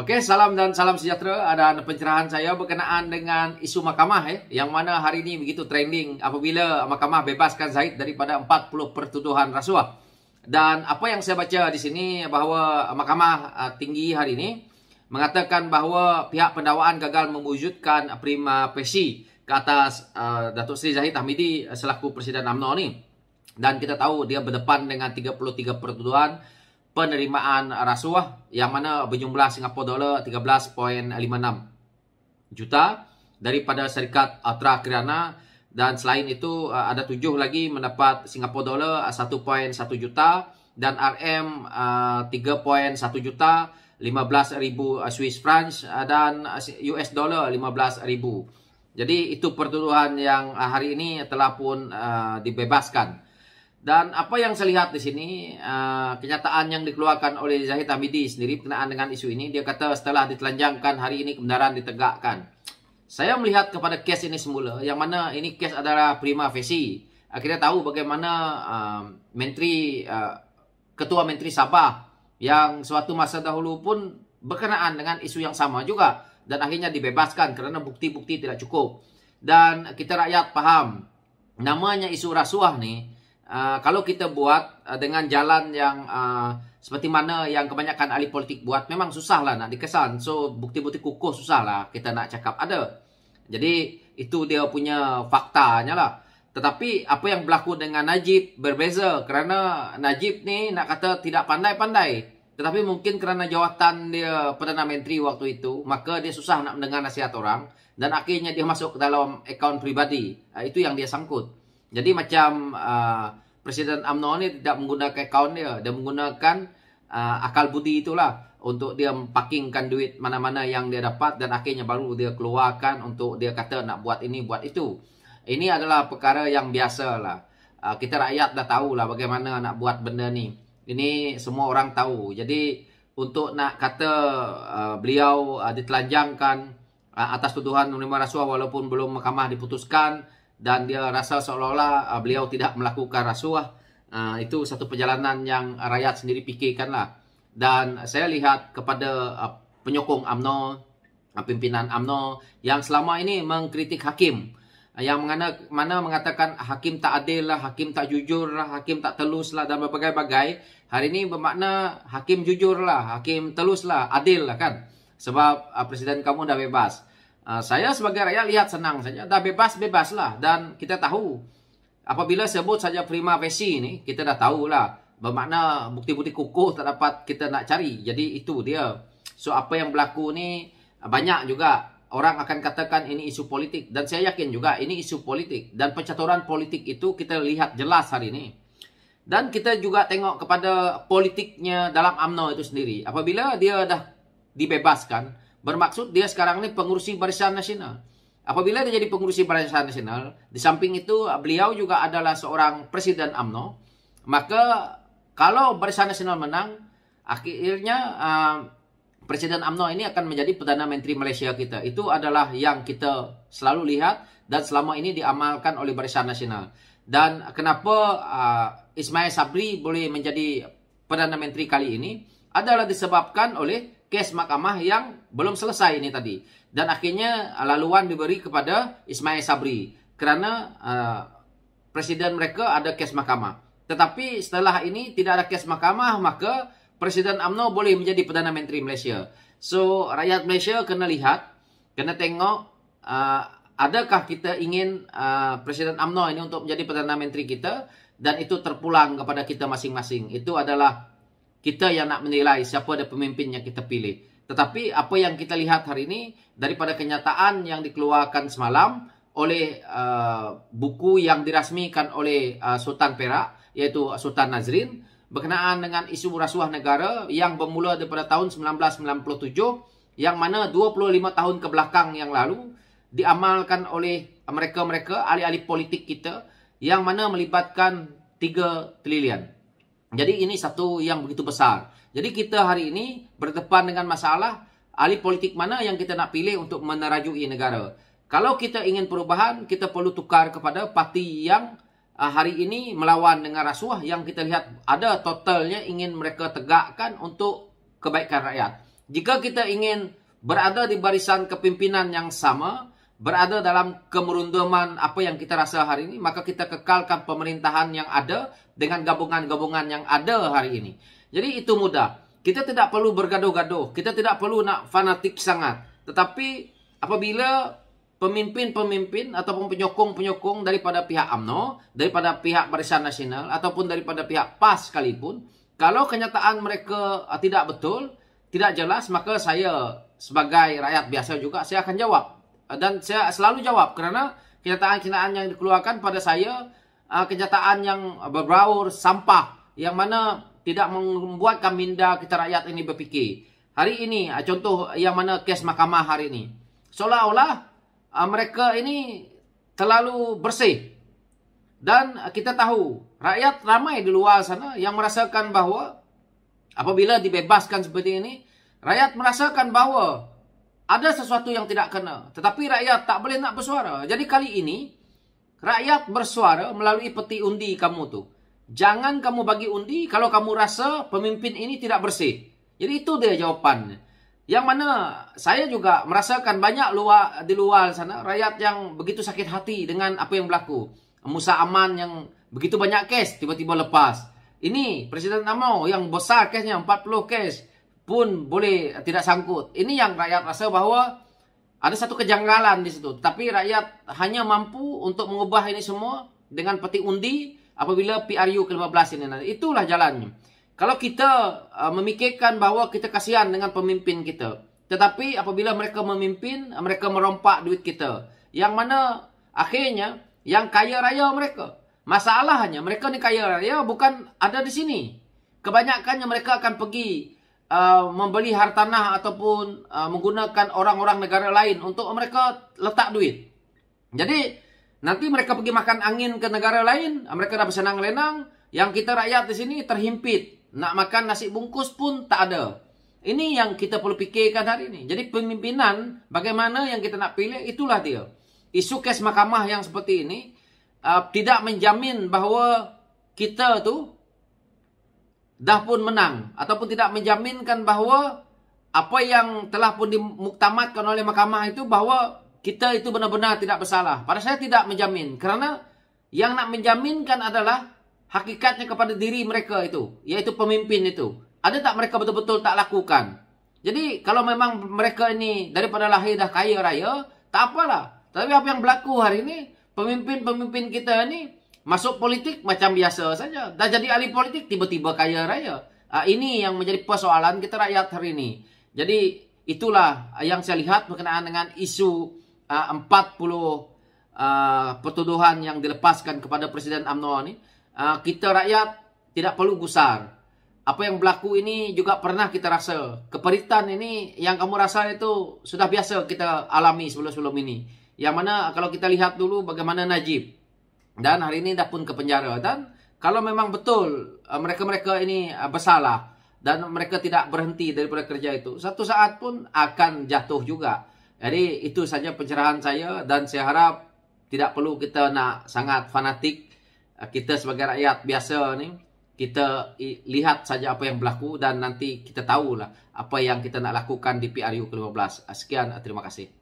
Oke, salam dan salam sejahtera Ada pencerahan saya berkenaan dengan isu mahkamah ya, yang mana hari ini begitu trending apabila mahkamah bebaskan Zaid daripada 40 pertuduhan rasuah. Dan apa yang saya baca di sini bahawa mahkamah eh, tinggi hari ini mengatakan bahawa pihak pendakwaan gagal mewujudkan prima facie ke atas uh, Datuk Seri Zahid Hamidi selaku Presiden UMNO ini. Dan kita tahu dia berdepan dengan 33 pertuduhan penerimaan rasuah yang mana berjumlah Singapura dolar 13.56 juta daripada syarikat Ultra Kirana dan selain itu uh, ada tujuh lagi mendapat Singapura dolar 1.1 uh, juta dan RM 3.1 uh, juta 15,000 Swiss franc dan US dollar 15,000. Jadi itu pertuduhan yang hari ini telah pun dibebaskan. Dan apa yang saya lihat di sini, eh, kenyataan yang dikeluarkan oleh Zahid Hamidi sendiri berkenaan dengan isu ini, dia kata setelah ditelanjangkan hari ini kebenaran ditegakkan. Saya melihat kepada kes ini semula, yang mana ini kes adalah prima facie. Uh, kita tahu bagaimana eh, menteri eh, ketua menteri Sabah yang suatu masa dahulu pun berkenaan dengan isu yang sama juga dan akhirnya dibebaskan kerana bukti-bukti tidak cukup. Dan kita rakyat faham namanya isu rasuah ni Ah, kalau kita buat uh, dengan jalan yang uh, seperti mana yang kebanyakan ahli politik buat memang susahlah nak dikesan. So bukti-bukti kukuh susahlah kita nak cakap ada. Jadi itu dia punya faktanya lah. Tetapi apa yang berlaku dengan Najib berbeza kerana Najib ni nak kata tidak pandai-pandai. Tetapi mungkin kerana jawatan dia Perdana Menteri waktu itu, maka dia susah nak mendengar nasihat orang. Dan akhirnya dia masuk ke dalam akaun pribadi. Itu yang dia sangkut. Jadi macam uh, Presiden UMNO ni tidak menggunakan akaun dia. Dia menggunakan uh, akal budi itulah untuk dia parkingkan duit mana-mana yang dia dapat dan akhirnya baru dia keluarkan untuk dia kata nak buat ini, buat itu. Ini adalah perkara yang biasa lah. Uh, kita rakyat dah tahu lah bagaimana nak buat benda ni. Ini semua orang tahu. Jadi untuk nak kata uh, beliau uh, ditelanjangkan uh, atas tuduhan menerima rasuah walaupun belum mahkamah diputuskan dan dia rasa seolah-olah uh, beliau tidak melakukan rasuah. Uh, itu satu perjalanan yang rakyat sendiri fikirkanlah. Dan saya lihat kepada uh, penyokong AMNO, pimpinan AMNO yang selama ini mengkritik hakim. Yang mana, mana mengatakan hakim tak adil lah, hakim tak jujur lah, hakim tak telus lah dan berbagai-bagai. Hari ini bermakna hakim jujur lah, hakim telus lah, adil lah kan. Sebab presiden kamu dah bebas. Ah, saya sebagai rakyat lihat senang saja, dah bebas bebaslah dan kita tahu apabila sebut saja prima facie ini kita dah tahu lah bermakna bukti-bukti kukuh tak dapat kita nak cari. Jadi itu dia. So apa yang berlaku ni banyak juga orang akan katakan ini isu politik dan saya yakin juga ini isu politik dan pencaturan politik itu kita lihat jelas hari ini. Dan kita juga tengok kepada politiknya dalam AMNO itu sendiri. Apabila dia dah dibebaskan, Bermaksud dia sekarang ini pengurusi barisan nasional. Apabila dia jadi pengurusi barisan nasional, di samping itu beliau juga adalah seorang presiden AMNO, maka kalau barisan nasional menang, akhirnya uh, presiden AMNO ini akan menjadi Perdana Menteri Malaysia kita. Itu adalah yang kita selalu lihat dan selama ini diamalkan oleh barisan nasional. Dan kenapa uh, Ismail Sabri boleh menjadi Perdana Menteri kali ini adalah disebabkan oleh kes mahkamah yang belum selesai ini tadi. Dan akhirnya uh, laluan diberi kepada Ismail Sabri. Kerana uh, presiden mereka ada kes mahkamah. Tetapi setelah ini tidak ada kes mahkamah maka Presiden Amno boleh menjadi Perdana Menteri Malaysia. So rakyat Malaysia kena lihat, kena tengok uh, adakah kita ingin uh, Presiden Amno ini untuk menjadi Perdana Menteri kita dan itu terpulang kepada kita masing-masing. Itu adalah kita yang nak menilai siapa ada pemimpin yang kita pilih. Tetapi apa yang kita lihat hari ini daripada kenyataan yang dikeluarkan semalam oleh uh, buku yang dirasmikan oleh uh, Sultan Perak iaitu Sultan Nazrin berkenaan dengan isu rasuah negara yang bermula daripada tahun 1997 yang mana 25 tahun kebelakang yang lalu diamalkan oleh mereka-mereka ahli-ahli politik kita yang mana melibatkan 3 trilion. Jadi ini satu yang begitu besar. Jadi kita hari ini berdepan dengan masalah ahli politik mana yang kita nak pilih untuk menerajui negara. Kalau kita ingin perubahan, kita perlu tukar kepada parti yang ah, hari ini melawan dengan rasuah yang kita lihat ada totalnya ingin mereka tegakkan untuk kebaikan rakyat. Jika kita ingin berada di barisan kepimpinan yang sama, berada dalam kemerunduman apa yang kita rasa hari ini, maka kita kekalkan pemerintahan yang ada dengan gabungan-gabungan yang ada hari ini. Jadi itu mudah. Kita tidak perlu bergaduh-gaduh. Kita tidak perlu nak fanatik sangat. Tetapi apabila pemimpin-pemimpin ataupun penyokong-penyokong daripada pihak AMNO, daripada pihak Barisan Nasional ataupun daripada pihak PAS sekalipun, kalau kenyataan mereka uh, tidak betul, tidak jelas, maka saya sebagai rakyat biasa juga saya akan jawab dan saya selalu jawab kerana kenyataan-kenyataan yang dikeluarkan pada saya ah, kenyataan yang berbaur sampah yang mana tidak membuat kami minda kita rakyat ini berfikir. Hari ini ah, contoh yang mana kes mahkamah hari ini seolah-olah ah, mereka ini terlalu bersih dan kita tahu rakyat ramai di luar sana yang merasakan bahawa apabila dibebaskan seperti ini rakyat merasakan bahawa ada sesuatu yang tidak kena. Tetapi rakyat tak boleh nak bersuara. Jadi kali ini, rakyat bersuara melalui peti undi kamu tu. Jangan kamu bagi undi kalau kamu rasa pemimpin ini tidak bersih. Jadi itu dia jawapannya. Yang mana saya juga merasakan banyak luar, di luar sana rakyat yang begitu sakit hati dengan apa yang berlaku. Musa Aman yang begitu banyak kes tiba-tiba lepas. Ini Presiden Namau yang besar kesnya 40 kes pun boleh tidak sangkut. Ini yang rakyat rasa bahawa ada satu kejanggalan di situ. Tapi rakyat hanya mampu untuk mengubah ini semua dengan peti undi apabila PRU ke-15 ini. Itulah jalannya. Kalau kita uh, memikirkan bahawa kita kasihan dengan pemimpin kita. Tetapi apabila mereka memimpin, uh, mereka merompak duit kita. Yang mana akhirnya yang kaya raya mereka. Masalahnya mereka ni kaya raya bukan ada di sini. Kebanyakannya mereka akan pergi Uh, membeli hartanah ataupun uh, menggunakan orang-orang negara lain untuk mereka letak duit. Jadi nanti mereka pergi makan angin ke negara lain, mereka dah bersenang lenang, yang kita rakyat di sini terhimpit. Nak makan nasi bungkus pun tak ada. Ini yang kita perlu fikirkan hari ini. Jadi pemimpinan bagaimana yang kita nak pilih itulah dia. Isu kes mahkamah yang seperti ini uh, tidak menjamin bahawa kita tu dah pun menang ataupun tidak menjaminkan bahawa apa yang telah pun dimuktamadkan oleh mahkamah itu bahawa kita itu benar-benar tidak bersalah. Pada saya tidak menjamin kerana yang nak menjaminkan adalah hakikatnya kepada diri mereka itu, iaitu pemimpin itu. Ada tak mereka betul-betul tak lakukan? Jadi kalau memang mereka ini daripada lahir dah kaya raya, tak apalah. Tapi apa yang berlaku hari ini, pemimpin-pemimpin kita ini Masuk politik macam biasa saja. Dah jadi ahli politik tiba-tiba kaya raya. Uh, ini yang menjadi persoalan kita rakyat hari ini. Jadi itulah yang saya lihat berkenaan dengan isu uh, 40 uh, pertuduhan yang dilepaskan kepada Presiden UMNO ini. Uh, ah, kita rakyat tidak perlu gusar. Apa yang berlaku ini juga pernah kita rasa. Keperitan ini yang kamu rasa itu sudah biasa kita alami sebelum-sebelum ini. Yang mana kalau kita lihat dulu bagaimana Najib dan hari ini dah pun ke penjara dan kalau memang betul uh, mereka-mereka ini uh, bersalah dan mereka tidak berhenti daripada kerja itu satu saat pun akan jatuh juga jadi itu saja pencerahan saya dan saya harap tidak perlu kita nak sangat fanatik uh, kita sebagai rakyat biasa ni kita lihat saja apa yang berlaku dan nanti kita tahulah apa yang kita nak lakukan di PRU ke-15. Sekian, terima kasih.